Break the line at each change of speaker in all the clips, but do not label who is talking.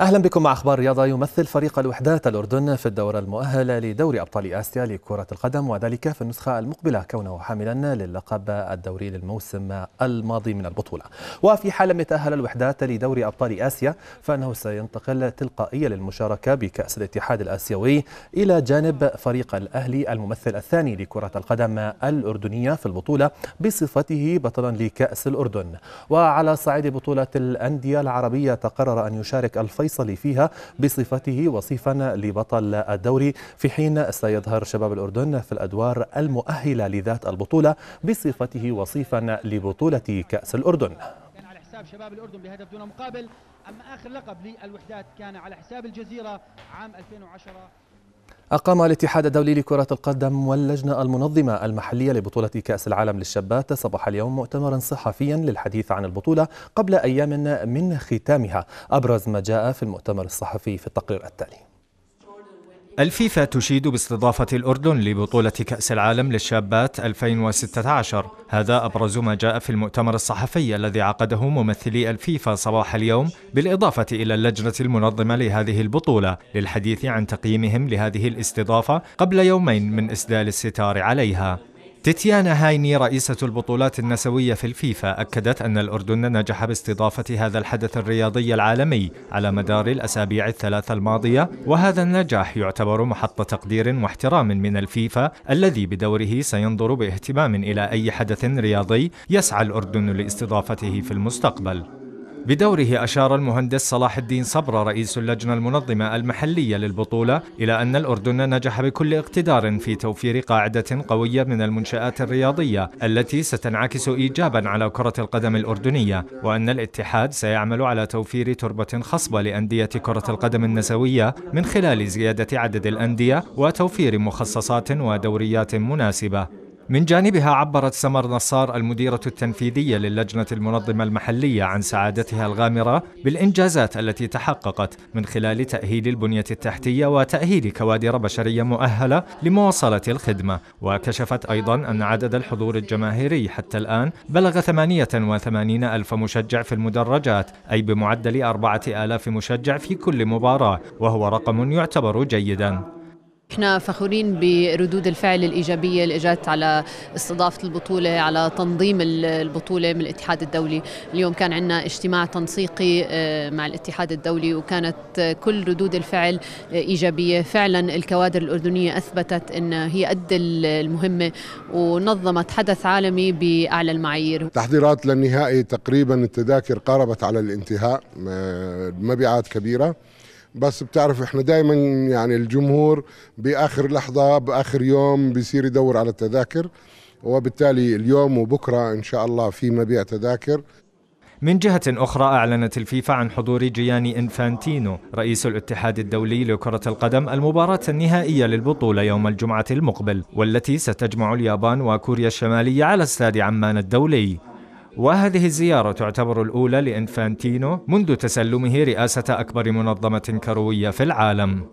اهلا بكم مع اخبار رياضه يمثل فريق الوحدات الاردن في الدوره المؤهله لدوري ابطال اسيا لكره القدم وذلك في النسخه المقبله كونه حاملا للقب الدوري للموسم الماضي من البطوله وفي حال لم يتأهل الوحدات لدوري ابطال اسيا فانه سينتقل تلقائيا للمشاركه بكاس الاتحاد الاسيوي الى جانب فريق الاهلي الممثل الثاني لكره القدم الاردنيه في البطوله بصفته بطلا لكاس الاردن وعلى صعيد بطوله الانديه العربيه تقرر ان يشارك الفي الفيصلي فيها بصفته وصيفا لبطل الدوري في حين سيظهر شباب الأردن في الأدوار المؤهلة لذات البطولة بصفته وصيفا لبطولة كأس الأردن كان على حساب شباب الأردن بهدف دون مقابل أما آخر لقب
للوحدات كان على حساب الجزيرة عام 2010
أقام الاتحاد الدولي لكرة القدم واللجنة المنظمة المحلية لبطولة كأس العالم للشابات صباح اليوم مؤتمرا صحفيا للحديث عن البطولة قبل أيام من ختامها أبرز ما جاء في
المؤتمر الصحفي في التقرير التالي الفيفا تشيد باستضافة الأردن لبطولة كأس العالم للشابات 2016 هذا أبرز ما جاء في المؤتمر الصحفي الذي عقده ممثلي الفيفا صباح اليوم بالإضافة إلى اللجنة المنظمة لهذه البطولة للحديث عن تقييمهم لهذه الاستضافة قبل يومين من إسدال الستار عليها تيتيانا هايني رئيسة البطولات النسوية في الفيفا أكدت أن الأردن نجح باستضافة هذا الحدث الرياضي العالمي على مدار الأسابيع الثلاثة الماضية وهذا النجاح يعتبر محط تقدير واحترام من الفيفا الذي بدوره سينظر باهتمام إلى أي حدث رياضي يسعى الأردن لاستضافته في المستقبل بدوره أشار المهندس صلاح الدين صبر رئيس اللجنة المنظمة المحلية للبطولة إلى أن الأردن نجح بكل اقتدار في توفير قاعدة قوية من المنشآت الرياضية التي ستنعكس إيجابا على كرة القدم الأردنية وأن الاتحاد سيعمل على توفير تربة خصبة لأندية كرة القدم النسوية من خلال زيادة عدد الأندية وتوفير مخصصات ودوريات مناسبة من جانبها عبرت سمر نصار المديرة التنفيذية للجنة المنظمة المحلية عن سعادتها الغامرة بالإنجازات التي تحققت من خلال تأهيل البنية التحتية وتأهيل كوادر بشرية مؤهلة لمواصلة الخدمة وكشفت أيضا أن عدد الحضور الجماهيري حتى الآن بلغ 88 ألف مشجع في المدرجات أي بمعدل 4000 مشجع في كل مباراة وهو رقم يعتبر جيداً احنا فخورين بردود
الفعل الايجابيه اللي اجت على استضافه البطوله على تنظيم البطوله من الاتحاد الدولي اليوم كان عندنا اجتماع تنسيقي آه، مع الاتحاد الدولي وكانت آه، كل ردود الفعل ايجابيه فعلا الكوادر الاردنيه اثبتت ان هي قد المهمه ونظمت حدث عالمي باعلى المعايير تحضيرات
للنهائي تقريبا التذاكر قاربت على الانتهاء آه، مبيعات كبيره بس بتعرف احنا دائما يعني الجمهور باخر لحظه باخر يوم بيصير يدور على التذاكر وبالتالي اليوم وبكره ان شاء الله في مبيع تذاكر
من جهة أخرى أعلنت الفيفا عن حضور جياني إنفانتينو رئيس الاتحاد الدولي لكرة القدم المباراة النهائية للبطولة يوم الجمعة المقبل والتي ستجمع اليابان وكوريا الشمالية على استاد عمان الدولي وهذه الزيارة تعتبر الأولى لإنفانتينو منذ تسلمه رئاسة أكبر منظمة كروية في العالم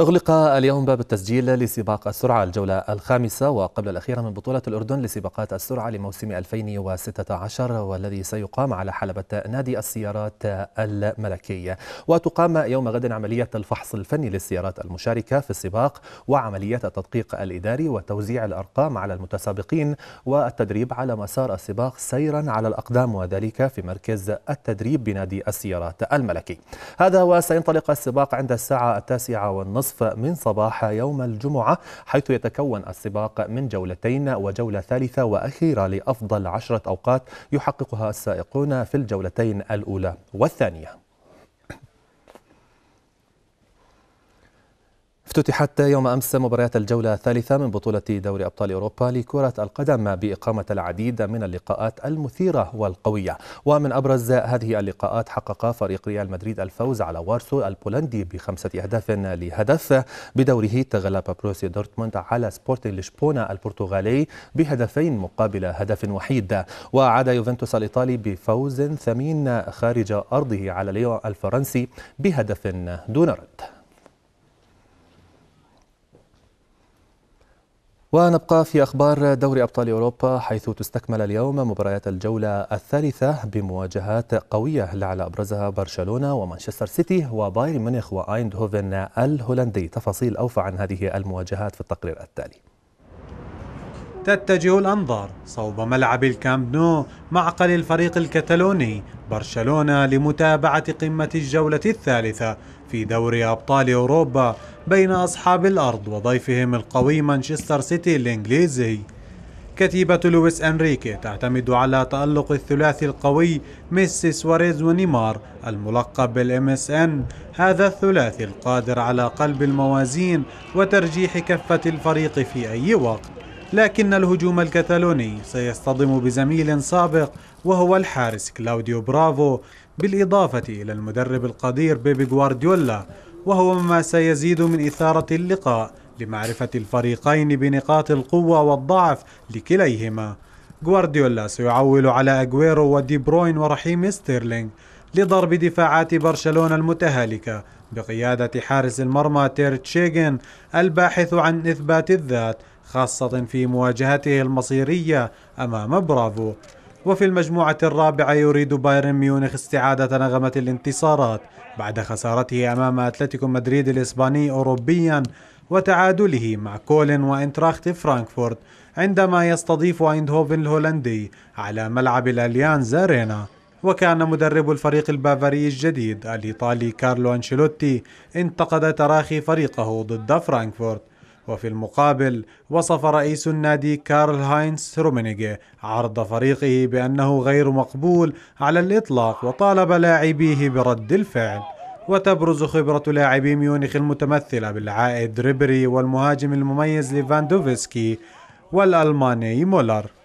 أغلق اليوم باب التسجيل لسباق السرعة الجولة الخامسة وقبل الأخيرة من بطولة الأردن لسباقات السرعة لموسم 2016 والذي سيقام على حلبة نادي السيارات الملكية وتقام يوم غد عملية الفحص الفني للسيارات المشاركة في السباق وعملية التدقيق الإداري وتوزيع الأرقام على المتسابقين والتدريب على مسار السباق سيرا على الأقدام وذلك في مركز التدريب بنادي السيارات الملكي هذا وسينطلق السباق عند الساعة التاسعة والنصف والنصف من صباح يوم الجمعة حيث يتكون السباق من جولتين وجولة ثالثة وأخيرة لأفضل عشرة أوقات يحققها السائقون في الجولتين الأولى والثانية افتتحت يوم أمس مباريات الجولة الثالثة من بطولة دوري أبطال أوروبا لكرة القدم بإقامة العديد من اللقاءات المثيرة والقوية ومن أبرز هذه اللقاءات حقق فريق ريال مدريد الفوز على وارسو البولندي بخمسة أهداف لهدف بدوره تغلب بروسيا دورتموند على سبورتنج لشبونة البرتغالي بهدفين مقابل هدف وحيد وعاد يوفنتوس الإيطالي بفوز ثمين خارج أرضه على ليون الفرنسي بهدف دون رد ونبقى في أخبار دوري أبطال أوروبا حيث تستكمل اليوم مباريات الجولة الثالثة بمواجهات قوية لعل أبرزها برشلونة ومانشستر سيتي وبايرن ميونخ وأيندهوفن الهولندي تفاصيل أوفى عن هذه المواجهات في التقرير التالي
تتجه الأنظار صوب ملعب الكامب نو معقل الفريق الكتالوني برشلونة لمتابعة قمة الجولة الثالثة في دوري أبطال أوروبا بين أصحاب الأرض وضيفهم القوي مانشستر سيتي الإنجليزي كتيبة لويس أنريكي تعتمد على تألق الثلاثي القوي ميسي سواريز ونيمار الملقب بالام اس ان هذا الثلاثي القادر على قلب الموازين وترجيح كفة الفريق في أي وقت لكن الهجوم الكتالوني سيصطدم بزميل سابق وهو الحارس كلاوديو برافو بالإضافة إلى المدرب القدير بيبي غوارديولا وهو ما سيزيد من إثارة اللقاء لمعرفة الفريقين بنقاط القوة والضعف لكليهما غوارديولا سيعول على أجويرو ودي بروين ورحيم ستيرلينغ لضرب دفاعات برشلونة المتهالكة بقيادة حارس المرمى تير تشيغن الباحث عن إثبات الذات خاصة في مواجهته المصيرية أمام برافو وفي المجموعة الرابعة يريد بايرن ميونخ استعادة نغمة الانتصارات بعد خسارته أمام أتلتيكو مدريد الإسباني أوروبيا وتعادله مع كولن وإنتراخت فرانكفورت عندما يستضيف أيندهوفن الهولندي على ملعب الأليانز أرينا وكان مدرب الفريق البافاري الجديد الإيطالي كارلو أنشيلوتي انتقد تراخي فريقه ضد فرانكفورت وفي المقابل وصف رئيس النادي كارل هاينز رومينيغي عرض فريقه بأنه غير مقبول على الإطلاق وطالب لاعبيه برد الفعل وتبرز خبرة لاعبي ميونخ المتمثلة بالعائد ريبري والمهاجم المميز ليفاندوفسكي والألماني مولر